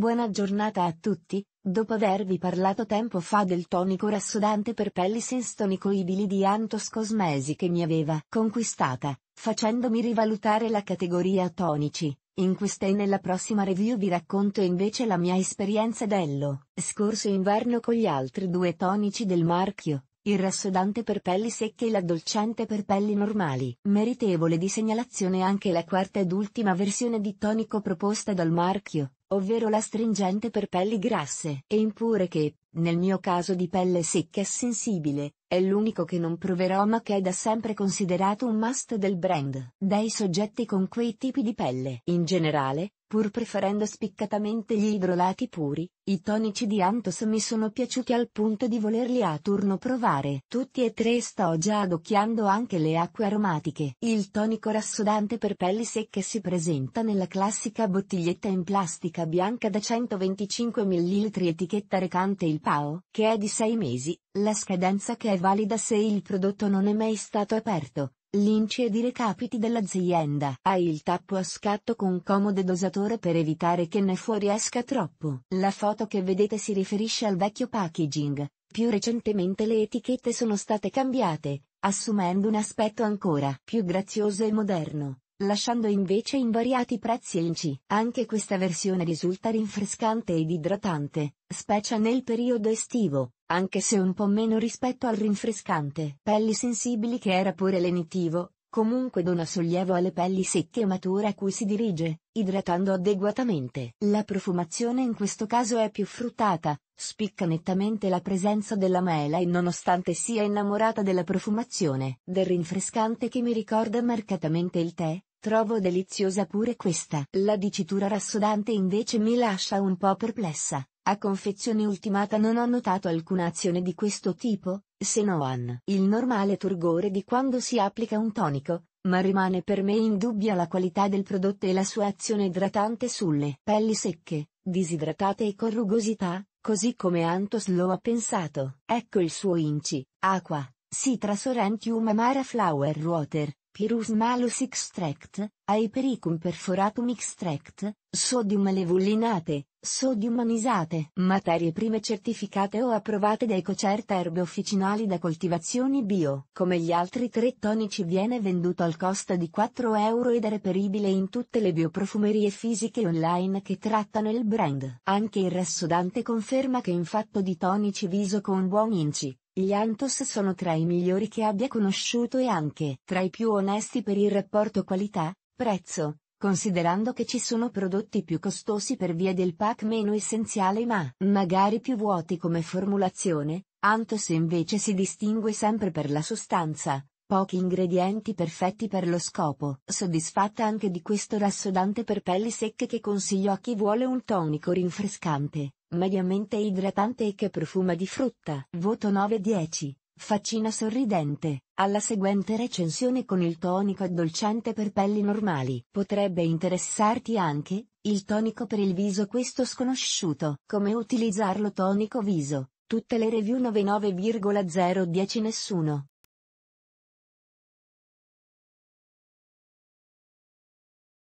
Buona giornata a tutti, dopo avervi parlato tempo fa del tonico rassodante per pelli sestonicoidili di Antos Cosmesi che mi aveva conquistata, facendomi rivalutare la categoria tonici, in questa e nella prossima review vi racconto invece la mia esperienza dello scorso inverno con gli altri due tonici del marchio, il rassodante per pelli secche e l'addolcente per pelli normali. Meritevole di segnalazione anche la quarta ed ultima versione di tonico proposta dal marchio, ovvero l'astringente per pelli grasse e impure che, nel mio caso di pelle secca e sensibile, è l'unico che non proverò ma che è da sempre considerato un must del brand, dai soggetti con quei tipi di pelle. In generale, pur preferendo spiccatamente gli idrolati puri, i tonici di Antos mi sono piaciuti al punto di volerli a turno provare. Tutti e tre sto già adocchiando anche le acque aromatiche. Il tonico rassodante per pelli secche si presenta nella classica bottiglietta in plastica bianca bianca da 125 ml etichetta recante il PAO, che è di 6 mesi, la scadenza che è valida se il prodotto non è mai stato aperto, l'inci e i recapiti dell'azienda. Hai il tappo a scatto con comodo dosatore per evitare che ne fuoriesca troppo. La foto che vedete si riferisce al vecchio packaging. Più recentemente le etichette sono state cambiate, assumendo un aspetto ancora più grazioso e moderno lasciando invece invariati prezzi prezzi INCI. Anche questa versione risulta rinfrescante ed idratante, specie nel periodo estivo, anche se un po' meno rispetto al rinfrescante. Pelli sensibili che era pure lenitivo, comunque dona sollievo alle pelli secche e mature a cui si dirige, idratando adeguatamente. La profumazione in questo caso è più fruttata, spicca nettamente la presenza della mela e nonostante sia innamorata della profumazione del rinfrescante che mi ricorda marcatamente il tè, Trovo deliziosa pure questa. La dicitura rassodante invece mi lascia un po' perplessa. A confezione ultimata non ho notato alcuna azione di questo tipo, se non il normale turgore di quando si applica un tonico, ma rimane per me in dubbia la qualità del prodotto e la sua azione idratante sulle pelli secche, disidratate e con rugosità, così come Antos lo ha pensato. Ecco il suo inci, acqua, Citra Sorrentium Amara Flower Water, Pirus malus extract, Hypericum perforatum extract, sodium levulinate, sodium anisate. Materie prime certificate o approvate dai Ecocerta erbe officinali da coltivazioni bio. Come gli altri tre tonici viene venduto al costo di 4 euro ed è reperibile in tutte le bioprofumerie fisiche online che trattano il brand. Anche il Rassodante conferma che in fatto di tonici viso con buon inci, gli Antos sono tra i migliori che abbia conosciuto e anche tra i più onesti per il rapporto qualità-prezzo, considerando che ci sono prodotti più costosi per via del pack meno essenziale ma magari più vuoti come formulazione, Antos invece si distingue sempre per la sostanza, pochi ingredienti perfetti per lo scopo. Soddisfatta anche di questo rassodante per pelli secche che consiglio a chi vuole un tonico rinfrescante mediamente idratante e che profuma di frutta. Voto 9-10, faccina sorridente, alla seguente recensione con il tonico addolcente per pelli normali. Potrebbe interessarti anche, il tonico per il viso questo sconosciuto. Come utilizzarlo tonico viso? Tutte le review 99,010 nessuno